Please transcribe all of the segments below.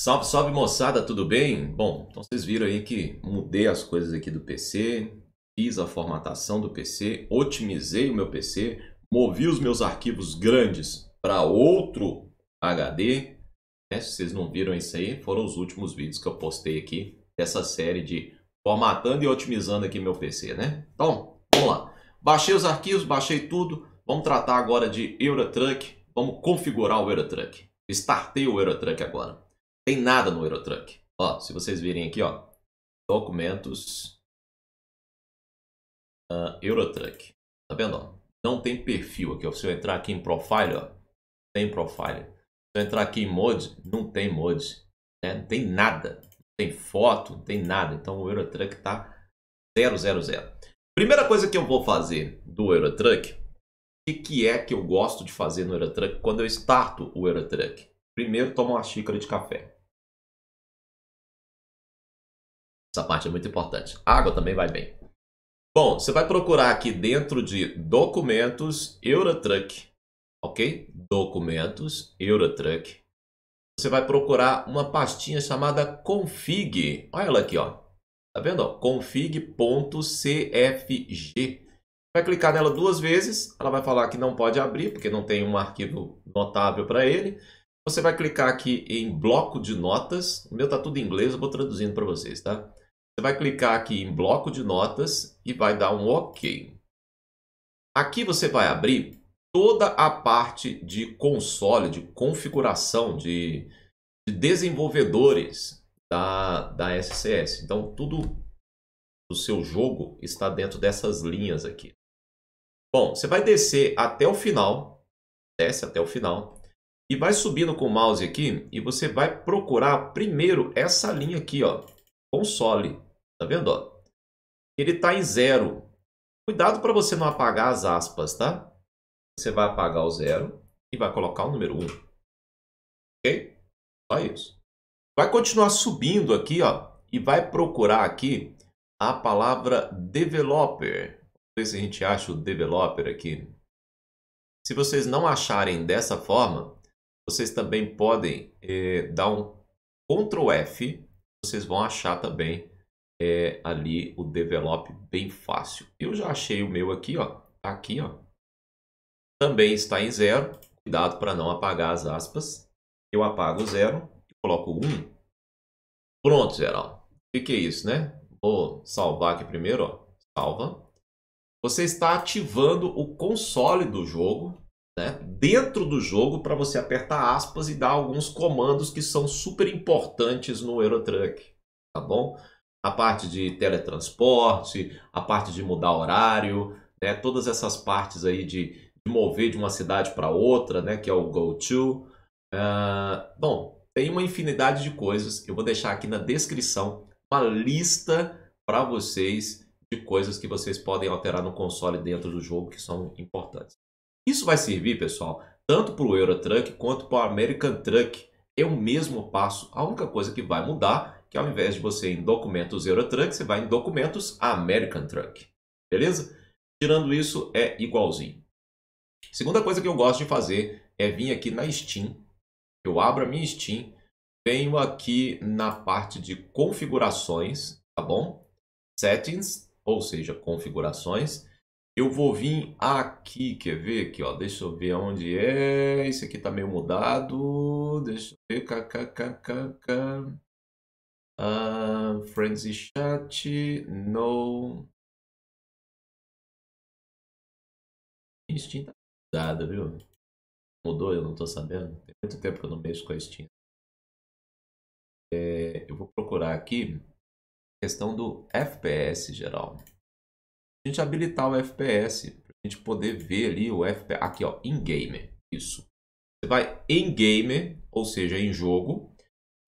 Salve, salve moçada, tudo bem? Bom, então vocês viram aí que mudei as coisas aqui do PC, fiz a formatação do PC, otimizei o meu PC, movi os meus arquivos grandes para outro HD. É, se vocês não viram isso aí, foram os últimos vídeos que eu postei aqui dessa série de formatando e otimizando aqui meu PC, né? Então, vamos lá. Baixei os arquivos, baixei tudo. Vamos tratar agora de Eurotruck. Vamos configurar o Eurotruck. Startei o Eurotruck agora tem nada no Eurotruck. Ó, se vocês virem aqui, ó, documentos uh, Eurotruck. Tá vendo? Não tem perfil aqui. Ó. Se eu entrar aqui em profile, ó, tem profile. Se eu entrar aqui em mod, não tem mod. Né? Não tem nada. Não tem foto, não tem nada. Então o Eurotruck tá 000. Primeira coisa que eu vou fazer do Eurotruck, o que é que eu gosto de fazer no Eurotruck quando eu starto o Eurotruck? Primeiro, tomo uma xícara de café. Essa parte é muito importante. A água também vai bem. Bom, você vai procurar aqui dentro de documentos Eurotruck, ok? Documentos Eurotruck. Você vai procurar uma pastinha chamada config. Olha ela aqui, ó. Tá vendo? config.cfg. Vai clicar nela duas vezes, ela vai falar que não pode abrir, porque não tem um arquivo notável para ele. Você vai clicar aqui em bloco de notas. O meu tá tudo em inglês, eu vou traduzindo para vocês, tá? Você vai clicar aqui em bloco de notas e vai dar um OK. Aqui você vai abrir toda a parte de console, de configuração, de, de desenvolvedores da, da SCS. Então, tudo do seu jogo está dentro dessas linhas aqui. Bom, você vai descer até o final, desce até o final, e vai subindo com o mouse aqui, e você vai procurar primeiro essa linha aqui, ó, console. Tá vendo? Ó? Ele está em zero. Cuidado para você não apagar as aspas, tá? Você vai apagar o zero e vai colocar o número 1. Um. Ok? Só isso. Vai continuar subindo aqui, ó, e vai procurar aqui a palavra developer. Vamos ver se a gente acha o developer aqui. Se vocês não acharem dessa forma, vocês também podem eh, dar um Ctrl F, vocês vão achar também é, ali o develop bem fácil. Eu já achei o meu aqui, ó. Tá aqui, ó. Também está em zero. Cuidado para não apagar as aspas. Eu apago o zero e coloco um. Pronto, geral. O que é isso, né? Vou salvar aqui primeiro, ó. Salva. Você está ativando o console do jogo, né? Dentro do jogo para você apertar aspas e dar alguns comandos que são super importantes no Eurotruck, tá bom? a parte de teletransporte, a parte de mudar horário, né? todas essas partes aí de, de mover de uma cidade para outra, né? que é o Go Uh, bom, tem uma infinidade de coisas. Eu vou deixar aqui na descrição uma lista para vocês de coisas que vocês podem alterar no console dentro do jogo que são importantes. Isso vai servir, pessoal, tanto para o Euro Truck quanto para o American Truck. É o mesmo passo. A única coisa que vai mudar que ao invés de você ir em documentos Eurotruck, você vai em documentos American Truck. Beleza? Tirando isso, é igualzinho. Segunda coisa que eu gosto de fazer é vir aqui na Steam. Eu abro a minha Steam, venho aqui na parte de configurações, tá bom? Settings, ou seja, configurações. Eu vou vir aqui, quer ver aqui, ó, deixa eu ver onde é, Esse aqui tá meio mudado, deixa eu ver, kkkk, Uh, friends e chat, no. Instinto Steam tá viu? Mudou, eu não tô sabendo. Tem muito tempo que eu não mexo com a Steam. É, eu vou procurar aqui questão do FPS geral. A gente habilitar o FPS, pra gente poder ver ali o FPS. Aqui, ó, in-game. Isso. Você vai em game, ou seja, em jogo,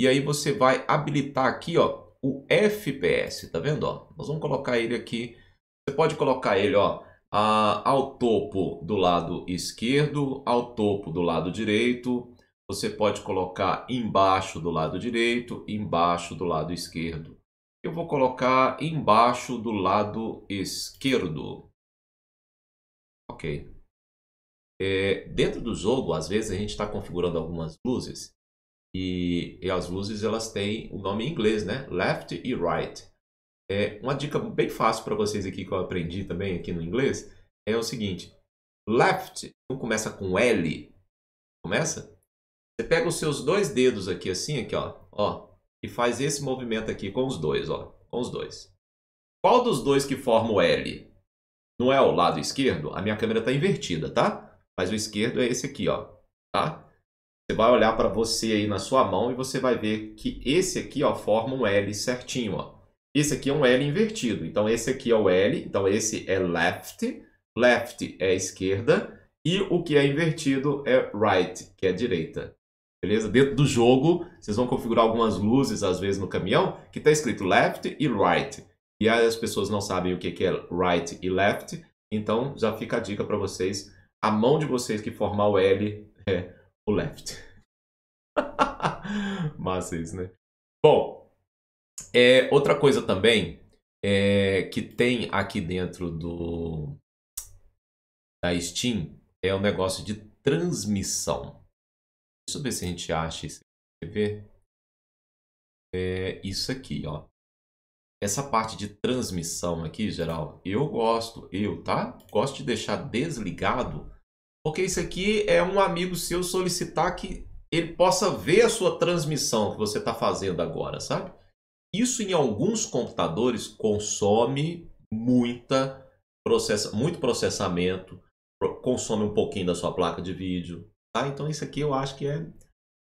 e aí você vai habilitar aqui, ó, o FPS, tá vendo? Ó, nós vamos colocar ele aqui. Você pode colocar ele, ó, a, ao topo do lado esquerdo, ao topo do lado direito. Você pode colocar embaixo do lado direito, embaixo do lado esquerdo. Eu vou colocar embaixo do lado esquerdo. Ok. É, dentro do jogo, às vezes a gente está configurando algumas luzes e, e, as luzes elas têm o nome em inglês, né? Left e right. É uma dica bem fácil para vocês aqui que eu aprendi também aqui no inglês é o seguinte: left não começa com L, começa? Você pega os seus dois dedos aqui assim, aqui ó, ó, e faz esse movimento aqui com os dois, ó, com os dois. Qual dos dois que forma o L? Não é o lado esquerdo? A minha câmera está invertida, tá? Mas o esquerdo é esse aqui, ó, tá? Você vai olhar para você aí na sua mão e você vai ver que esse aqui ó, forma um L certinho. Ó. Esse aqui é um L invertido. Então, esse aqui é o L. Então, esse é left. Left é esquerda. E o que é invertido é right, que é direita. Beleza? Dentro do jogo, vocês vão configurar algumas luzes, às vezes, no caminhão, que está escrito left e right. E aí as pessoas não sabem o que é right e left. Então, já fica a dica para vocês. A mão de vocês que formar o L é o left. Massa isso, né? Bom, é, outra coisa também é, que tem aqui dentro do da Steam é o negócio de transmissão. Deixa eu ver se a gente acha isso. Quer ver? É isso aqui, ó. Essa parte de transmissão aqui, geral, eu gosto, eu, tá? Gosto de deixar desligado porque isso aqui é um amigo seu solicitar que ele possa ver a sua transmissão que você está fazendo agora, sabe? Isso em alguns computadores consome muita processa, muito processamento, consome um pouquinho da sua placa de vídeo, tá? Então isso aqui eu acho que é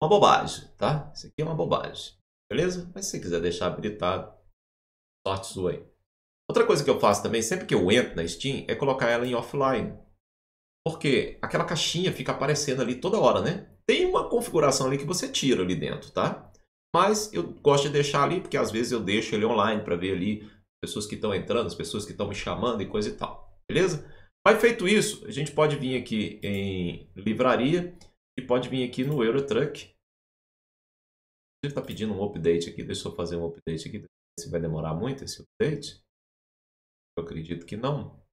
uma bobagem, tá? Isso aqui é uma bobagem, beleza? Mas se você quiser deixar habilitado, sorte sua aí. Outra coisa que eu faço também, sempre que eu entro na Steam, é colocar ela em offline. Porque aquela caixinha fica aparecendo ali toda hora, né? Tem uma configuração ali que você tira ali dentro, tá? Mas eu gosto de deixar ali, porque às vezes eu deixo ele online para ver ali pessoas que estão entrando, as pessoas que estão me chamando e coisa e tal. Beleza? Mas feito isso, a gente pode vir aqui em livraria e pode vir aqui no Eurotruck. Ele está pedindo um update aqui. Deixa eu fazer um update aqui. Se vai demorar muito esse update. Eu acredito que não.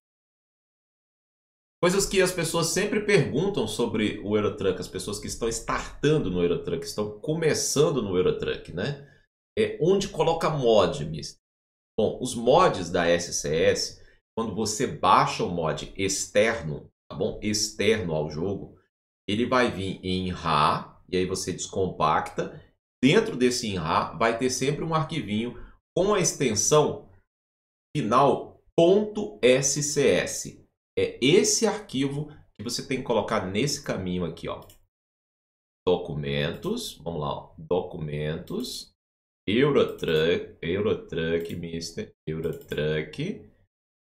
Coisas que as pessoas sempre perguntam sobre o Eurotruck, as pessoas que estão startando no Eurotruck, estão começando no Eurotruck, né? É onde coloca mod, Mister? Bom, os mods da SCS, quando você baixa o mod externo, tá bom? Externo ao jogo, ele vai vir em RA, e aí você descompacta. Dentro desse RA vai ter sempre um arquivinho com a extensão final .scs é esse arquivo que você tem que colocar nesse caminho aqui, ó. Documentos, vamos lá, ó. documentos, Eurotruck, Eurotruck, Mister, Eurotruck,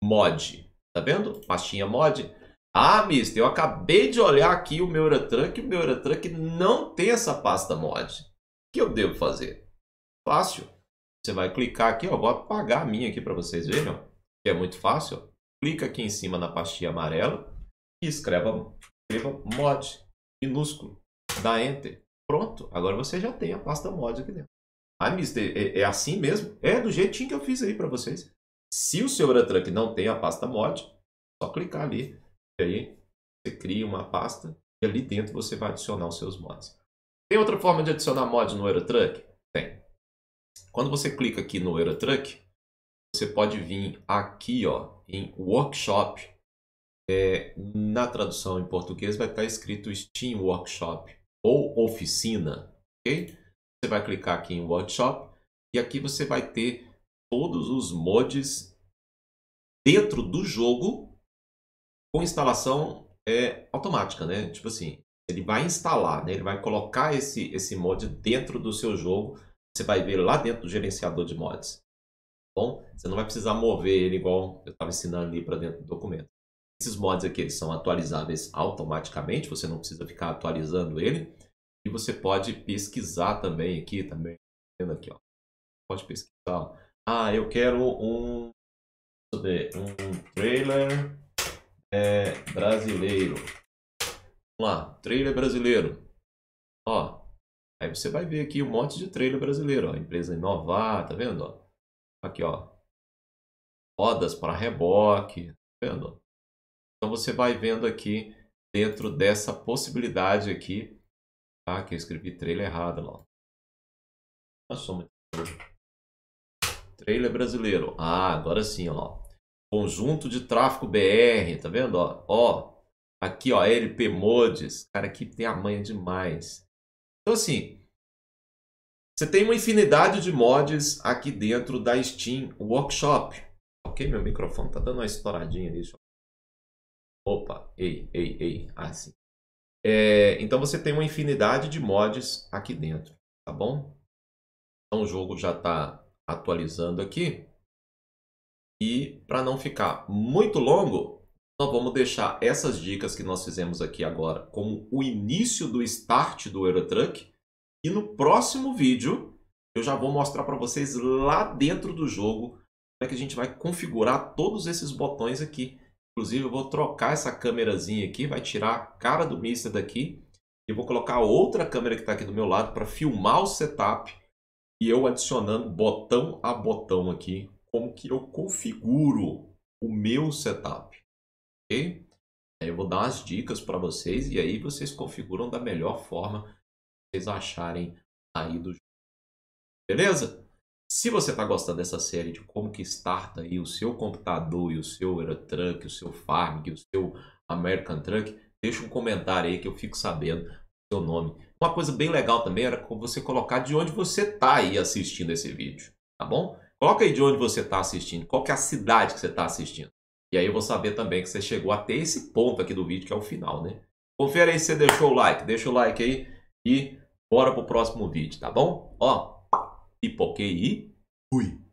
mod, tá vendo? Pastinha mod. Ah, Mister, eu acabei de olhar aqui o meu Eurotruck e o meu Eurotruck não tem essa pasta mod. O que eu devo fazer? Fácil. Você vai clicar aqui, ó, vou apagar a minha aqui para vocês verem, ó, que é muito fácil clica aqui em cima na pastinha amarela e escreva, escreva mod minúsculo, dá enter. Pronto, agora você já tem a pasta mod aqui dentro. Ah, mister, é, é assim mesmo? É do jeitinho que eu fiz aí para vocês. Se o seu Brandtruck não tem a pasta mod, só clicar ali e aí você cria uma pasta e ali dentro você vai adicionar os seus mods. Tem outra forma de adicionar mod no Eurotruck? Tem. Quando você clica aqui no Eurotruck, você pode vir aqui, ó, em workshop, é, na tradução em português vai estar escrito Steam Workshop ou oficina, ok? Você vai clicar aqui em workshop e aqui você vai ter todos os mods dentro do jogo com instalação é, automática, né? Tipo assim, ele vai instalar, né? ele vai colocar esse, esse mod dentro do seu jogo. Você vai ver lá dentro do gerenciador de mods bom? Então, você não vai precisar mover ele igual eu estava ensinando ali para dentro do documento. Esses mods aqui eles são atualizáveis automaticamente, você não precisa ficar atualizando ele. E você pode pesquisar também aqui, também tá vendo aqui, ó. Pode pesquisar. Ah, eu quero um, ver, um trailer é, brasileiro. Vamos lá, trailer brasileiro. Ó, aí você vai ver aqui um monte de trailer brasileiro. Ó. Empresa Inovar, tá vendo? Ó Aqui, ó. Rodas para reboque. Tá vendo? Então você vai vendo aqui dentro dessa possibilidade aqui. Tá? Que eu escrevi trailer errado lá. Trailer brasileiro. Ah, agora sim, ó. Conjunto de tráfego BR, tá vendo? Ó, ó aqui, ó, LP Modes. Cara, aqui tem a manha demais. Então, assim, você tem uma infinidade de mods aqui dentro da Steam Workshop. Ok, meu microfone tá dando uma estouradinha ali. Opa, ei, ei, ei, assim. Ah, é, então você tem uma infinidade de mods aqui dentro, tá bom? Então o jogo já tá atualizando aqui. E para não ficar muito longo, nós vamos deixar essas dicas que nós fizemos aqui agora como o início do start do Eurotruck. E no próximo vídeo, eu já vou mostrar para vocês lá dentro do jogo como é que a gente vai configurar todos esses botões aqui. Inclusive, eu vou trocar essa câmerazinha aqui, vai tirar a cara do Mister daqui. E vou colocar outra câmera que está aqui do meu lado para filmar o setup. E eu adicionando botão a botão aqui, como que eu configuro o meu setup. Ok? Aí eu vou dar as dicas para vocês e aí vocês configuram da melhor forma vocês acharem aí do jogo. Beleza? Se você está gostando dessa série de como que starta aí o seu computador e o seu Eurotruck, o seu Farm, o seu American Truck, deixa um comentário aí que eu fico sabendo o seu nome. Uma coisa bem legal também era você colocar de onde você está aí assistindo esse vídeo, tá bom? Coloca aí de onde você está assistindo, qual é a cidade que você está assistindo. E aí eu vou saber também que você chegou até esse ponto aqui do vídeo, que é o final, né? Confere aí se você deixou o like, deixa o like aí e Bora pro próximo vídeo, tá bom? Ó, pipoquei e fui!